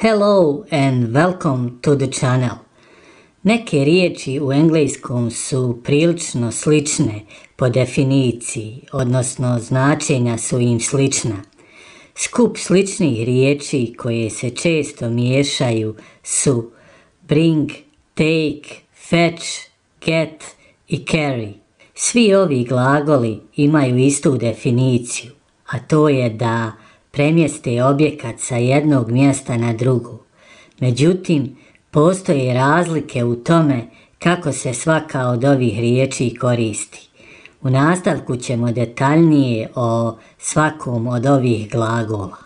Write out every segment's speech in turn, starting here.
Hello and welcome to the channel. Neke riječi u engleskom su prilično slične po definiciji, odnosno značenja su im slična. Skup sličnih riječi koje se često miješaju su bring, take, fetch, get i carry. Svi ovi glagoli imaju istu definiciju, a to je da premjeste objekat sa jednog mjesta na drugu. Međutim, postoje razlike u tome kako se svaka od ovih riječi koristi. U nastavku ćemo detaljnije o svakom od ovih glagola.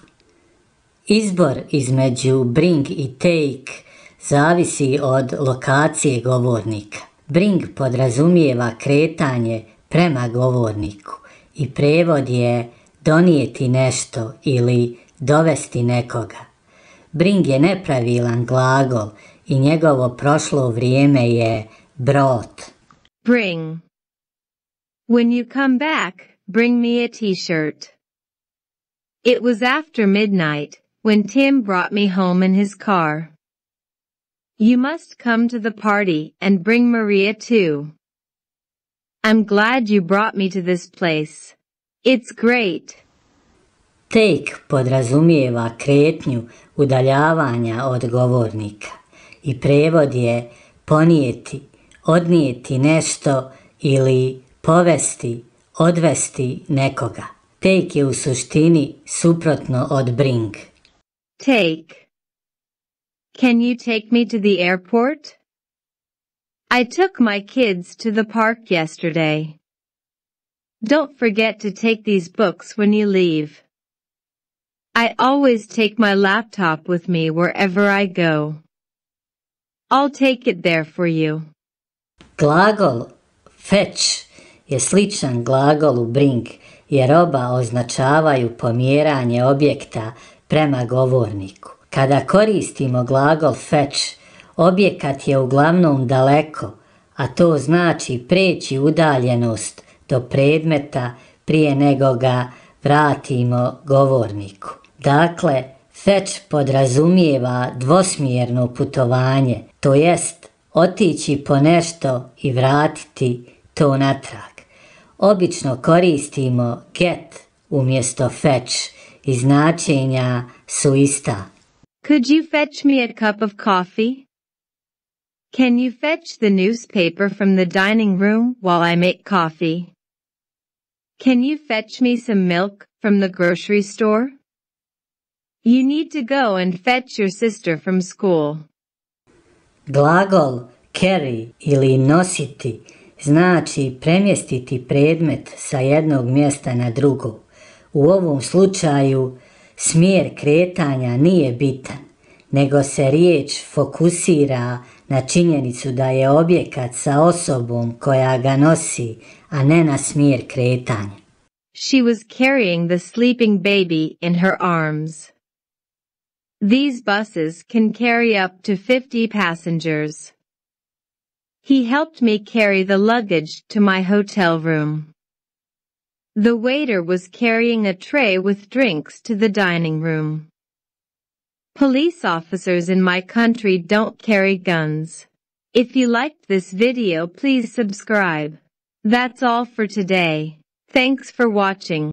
Izbor između bring i take zavisi od lokacije govornika. Bring podrazumijeva kretanje prema govorniku i prevod je donijeti nešto ili dovesti nekoga. Bring je nepravilan glagol i njegovo prošlo vrijeme je brot. Bring. When you come back, bring me a t-shirt. It was after midnight when Tim brought me home in his car. You must come to the party and bring Maria too. I'm glad you brought me to this place. It's great. Take podrazumijeva kretnju udaljavanja od govornika i prevod je ponijeti, odnijeti nešto ili povesti, odvesti nekoga. Take je u suštini suprotno od bring. Take. Can you take me to the airport? I took my kids to the park yesterday. Don't forget to take these books when you leave. I always take my laptop with me wherever I go. I'll take it there for you. Glagol fetch je sličan glagolu bring jer oba označavaju pomjeranje objekta prema govorniku. Kada koristimo glagol fetch, objekat je uglavnom daleko, a to znači preći udaljenost do predmeta prije nego ga vratimo govorniku. Dakle, Feč podrazumijeva dvosmjerno putovanje, to jest otići po nešto i vratiti to natrag. Obično koristimo get umjesto fetch i značenja su ista. Could you fetch me a cup of coffee? Can you fetch the newspaper from the dining room while I make coffee? Can you fetch me some milk from the grocery store? You need to go and fetch your sister from school. Glagol carry ili nositi znači premjestiti predmet sa jednog mjesta na drugo. U ovom slučaju smjer kretanja nije bitan. nego se riječ fokusira na činjenicu da je objekat sa osobom koja ga nosi, a ne na smjer kretanja. She was carrying the sleeping baby in her arms. These buses can carry up to 50 passengers. He helped me carry the luggage to my hotel room. The waiter was carrying a tray with drinks to the dining room. Police officers in my country don't carry guns. If you liked this video please subscribe. That's all for today. Thanks for watching.